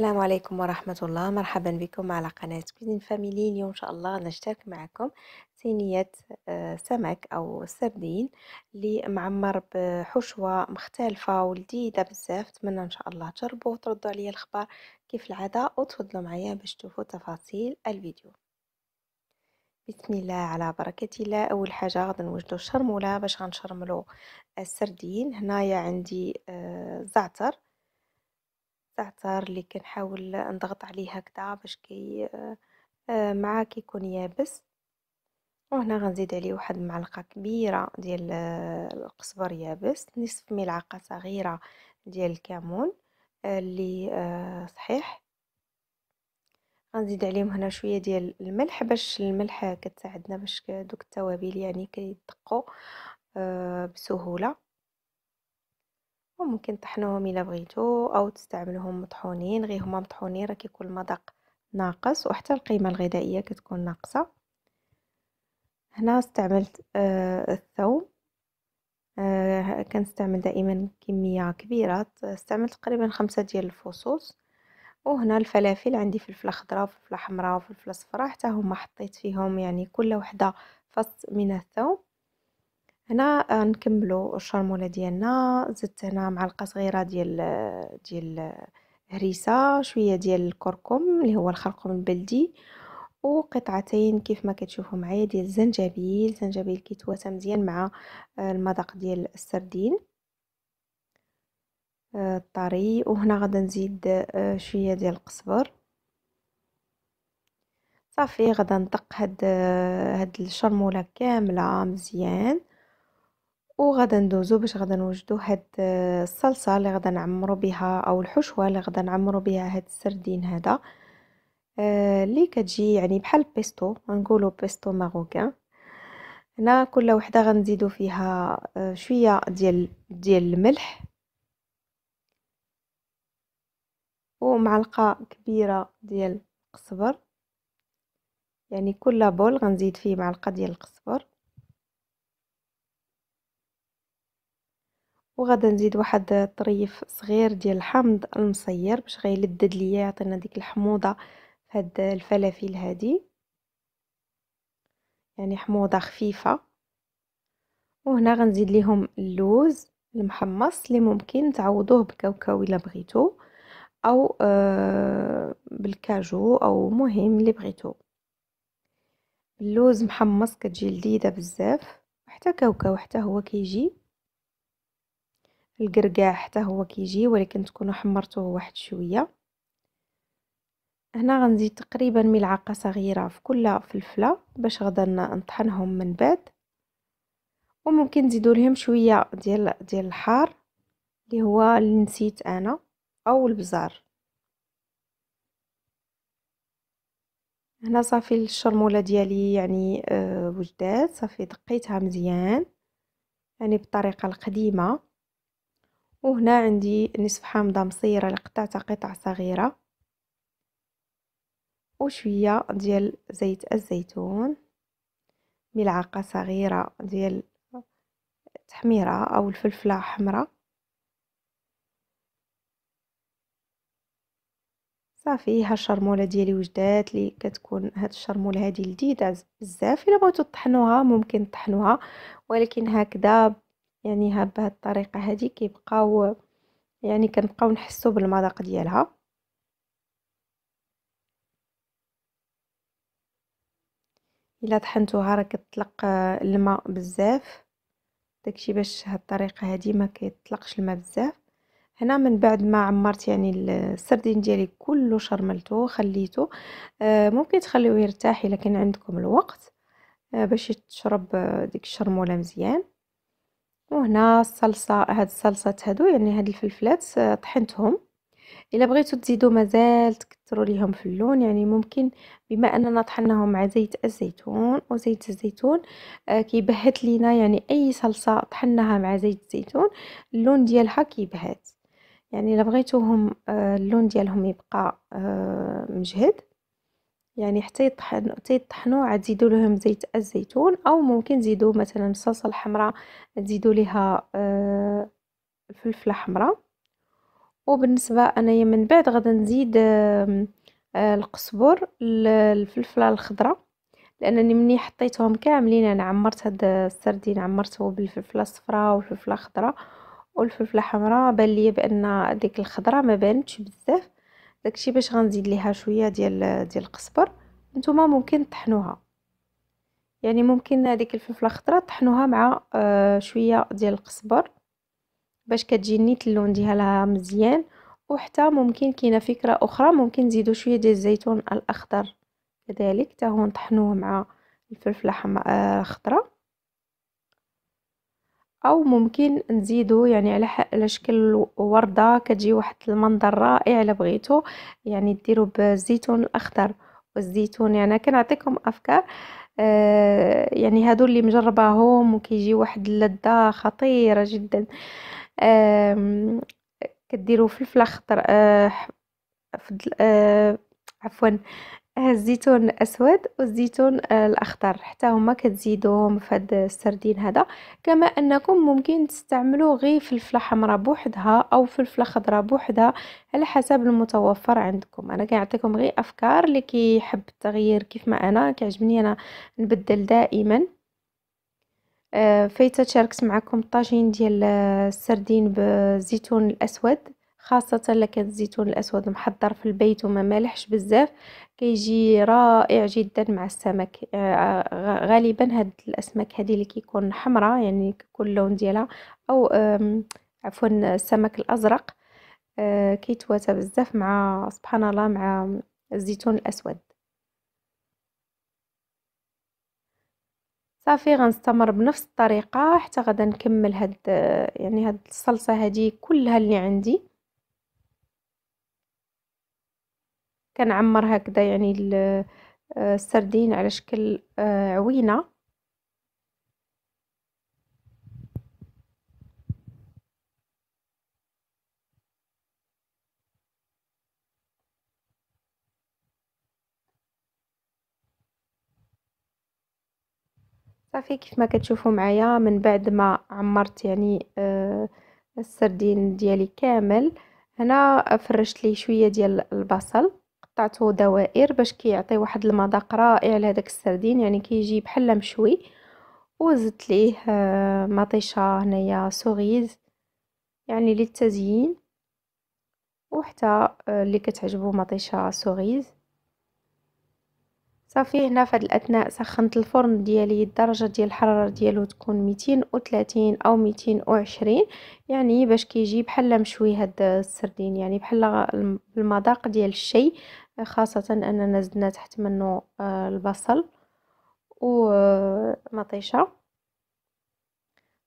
السلام عليكم ورحمة الله مرحبا بكم على قناة كوزين فاميلي اليوم إن شاء الله نشترك معكم صينية آه، سمك أو سردين اللي معمر بحشوة مختلفة ولذيذة بزاف نتمنى إن شاء الله تجربوا وتردوا عليا الخبر كيف العادة وتفضلوا معايا باش تشوفوا تفاصيل الفيديو بسم الله على بركة الله أول حاجة غادي نوجدو الشرمولة باش غنشرملو السردين هنايا عندي آه، زعتر الزعتر اللي كنحاول نضغط عليه هكذا باش كي آه، معاه كيكون يابس وهنا غنزيد عليه واحد معلقه كبيره ديال آه، القزبر يابس نصف ملعقه صغيره ديال الكمون آه، اللي صحيح غنزيد عليهم هنا شويه ديال الملح باش الملح كتساعدنا باش دوك التوابل يعني كيدقوا بسهوله وممكن طحنوهم الا بغيتو او تستعملوهم مطحونين غير هما مطحونين راه كيكون المذاق ناقص وحتى القيمه الغذائيه كتكون ناقصه هنا استعملت آه الثوم آه كنستعمل دائما كميه كبيره استعملت تقريبا خمسة ديال الفصوص وهنا الفلافل عندي فلفله خضراء وفلفله حمراء وفلفله صفراء حتى هما حطيت فيهم يعني كل وحده فص من الثوم هنا آه، نكملوا الشرموله ديالنا زدت هنا معلقه صغيره ديال آه، ديال آه، هريسه شويه ديال الكركم اللي هو الخرقوم البلدي وقطعتين كيف ما كتشوفوا معايا ديال الزنجبيل الزنجبيل كيتواسى مزيان مع المذاق ديال السردين الطري وهنا غادا نزيد شويه ديال القزبر صافي غادا ندق هاد هاد الشرموله كامله مزيان وغدا ندوزو باش غدا نوجدو هاد آه، الصلصه اللي غدا نعمرو بها او الحشوه اللي غدا نعمرو بها هاد السردين هذا آه، اللي كتجي يعني بحال بيستو نقولو بيستو ماروكان هنا كل وحده غنزيدو فيها آه، شويه ديال ديال الملح ومعلقه كبيره ديال القزبر يعني كل بول غنزيد فيه معلقه ديال القزبر وغادا نزيد واحد طريف صغير ديال الحامض المصير باش غيلدد ليا يعطينا ديك الحموضه في هاد الفلافل هادي يعني حموضه خفيفه وهنا غنزيد ليهم اللوز المحمص اللي ممكن تعوضوه بكاوكاو الا بغيتو او آه بالكاجو او مهم اللي بغيتو اللوز محمص كتجي لذيذه بزاف حتى كاوكاو حتى هو كيجي القرقاع حتى هو كيجي ولكن تكونوا حمرتوه واحد شويه هنا غنزيد تقريبا ملعقه صغيره في كل فلفله باش غدا نطحنهم من بعد وممكن تزيدوا لهم شويه ديال ديال الحار اللي هو اللي نسيت انا او البزار هنا صافي الشرموله ديالي يعني آه، وجدات صافي دقيتها مزيان يعني بالطريقه القديمه وهنا عندي نصف حامضة مصيرة اللي قطعتها قطع صغيرة وشوية ديال زيت الزيتون ملعقة صغيرة ديال تحميرة أو الفلفلة حمراء صافي ها الشرموله ديالي وجدات لي كتكون هاد الشرموله هادي لذيذه بزاف الا بغيتو تطحنوها ممكن تطحنوها ولكن هكذا يعني ها بهاد الطريقه هادي كيبقاو يعني كنبقاو نحسو بالمذاق ديالها الا طحنتوها راه كتطلق آه، الماء بزاف داكشي باش هاد الطريقه هادي ما كيطلقش الماء بزاف هنا من بعد ما عمرت يعني السردين ديالي كله شرملته خليته آه، ممكن تخليوه يرتاح الا كان عندكم الوقت آه، باش تشرب ديك الشرموله مزيان وهنا الصلصه هاد الصلصه هادو يعني هاد الفلفلات آه، طحنتهم الا بغيتو تزيدو مازال تكثروا ليهم في اللون يعني ممكن بما اننا طحناهم مع زيت الزيتون وزيت الزيتون آه كيبهت لينا يعني اي صلصه طحناها مع زيت الزيتون اللون ديالها كيبهت يعني الا بغيتوهم آه اللون ديالهم يبقى آه مجهد يعني حتى يطحنوا حتى يطحنوا عاد زيدوا لهم زيت الزيتون او ممكن تزيدوا مثلا الصلصه الحمراء تزيدوا ليها آه، الفلفله حمراء وبالنسبه انايا من بعد غادي نزيد آه، القزبر الفلفله الخضراء لانني مني حطيتهم كاملين انا عمرت هاد السردين عمرته بالفلفله الصفراء والفلفله الخضراء والفلفله الحمراء بان ليا بان ديك الخضراء ما بانتش بزاف داكشي باش غنزيد ليها شويه ديال ديال القزبر نتوما ممكن تطحنوها يعني ممكن هذيك الفلفله الخضراء طحنوها مع آه شويه ديال القزبر باش كتجي نيت اللون ديالها مزيان وحتى ممكن كاينه فكره اخرى ممكن نزيدو شويه ديال الزيتون الاخضر كذلك حتى هو نطحنوه مع الفلفله حم... آه او ممكن نزيدو يعني على على شكل ورده كتجي واحد المنظر رائع الا بغيتو يعني ديرو بالزيتون الاخضر والزيتون يعني كنعطيكم افكار آه يعني هادو اللي مجرباهم وكيجي واحد اللذه خطيره جدا آه كديروا فلفل اخضر آه, آه، عفوا الزيتون الاسود والزيتون آه، الاخضر حتى هما كتزيدوهم في هذا السردين هذا كما انكم ممكن تستعملوا غير فلفله حمراء بوحدها او فلفله خضراء بوحدها على حسب المتوفر عندكم انا كنعطيكم غير افكار اللي كيحب التغيير كيف ما انا كيعجبني انا نبدل دائما آه، فايته شاركت معكم الطاجين ديال آه، السردين بالزيتون الاسود خاصة لك الزيتون الاسود محضر في البيت وما مالحش بزاف كيجي رائع جدا مع السمك آه، آه، غالبا هاد الاسماك هادي اللي كيكون حمراء يعني كيكون اللون ديالها او عفوا السمك الازرق آه، كيتواتى بزاف مع سبحان الله مع الزيتون الاسود صافي غنستمر بنفس الطريقه حتى غدا نكمل هاد يعني هاد الصلصه هادي كلها اللي عندي كنعمر هكذا يعني آه، السردين على شكل آه، عوينه صافي كيف ما كتشوفوا معايا من بعد ما عمرت يعني آه، السردين ديالي كامل هنا فرشت ليه شويه ديال البصل قطعته دوائر باش كيعطي كي واحد المذاق رائع لهداك السردين يعني كيجي كي بحال مشوي وزدت ليه آه، مطيشه هنايا سوغيز يعني للتزيين وحتى آه، اللي كتعجبو مطيشه سوغيز صافي هنا في الاثناء سخنت الفرن ديالي الدرجه ديال الحراره ديالو تكون 230 او 220 يعني باش كيجي بحال مشوي هاد السردين يعني بحال المذاق ديال الشاي خاصة أننا زدنا تحت منه آه، البصل ومطيشة آه،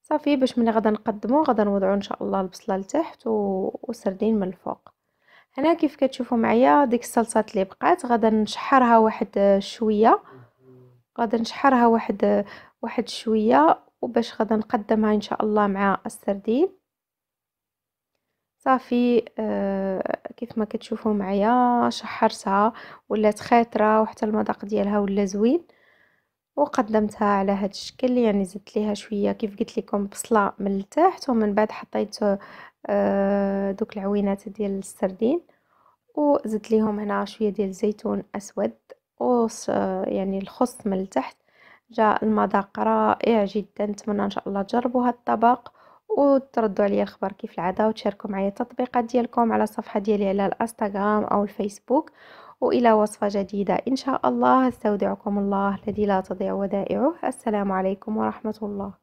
صافي باش ملي غدا نقدمو غدا نوضعو ان شاء الله البصله لتحت وسردين من الفوق هنا كيف كتشوفوا معايا ديك الصلصات اللي بقات غدا نشحرها واحد آه، شويه غدا نشحرها واحد واحد شويه وباش غدا نقدمها ان شاء الله مع السردين صافي آه، كيف ما كتشوفوا معايا شحرتها ولات خاطره وحتى المذاق ديالها ولا زوين وقدمتها على هذا الشكل يعني زدت ليها شويه كيف قلت لكم بصله من التحت ومن بعد حطيت آه، دوك العوينات ديال السردين وزدت ليهم هنا شويه ديال الزيتون اسود و آه، يعني الخص من التحت جاء المذاق رائع جدا نتمنى ان شاء الله تجربوا هذا الطبق وتردوا عليا الخبر كيف العاده وتشاركوا معايا التطبيقات ديالكم على الصفحه ديالي على الانستغرام او الفيسبوك والى وصفه جديده ان شاء الله استودعكم الله الذي لا تضيع ودائعه السلام عليكم ورحمه الله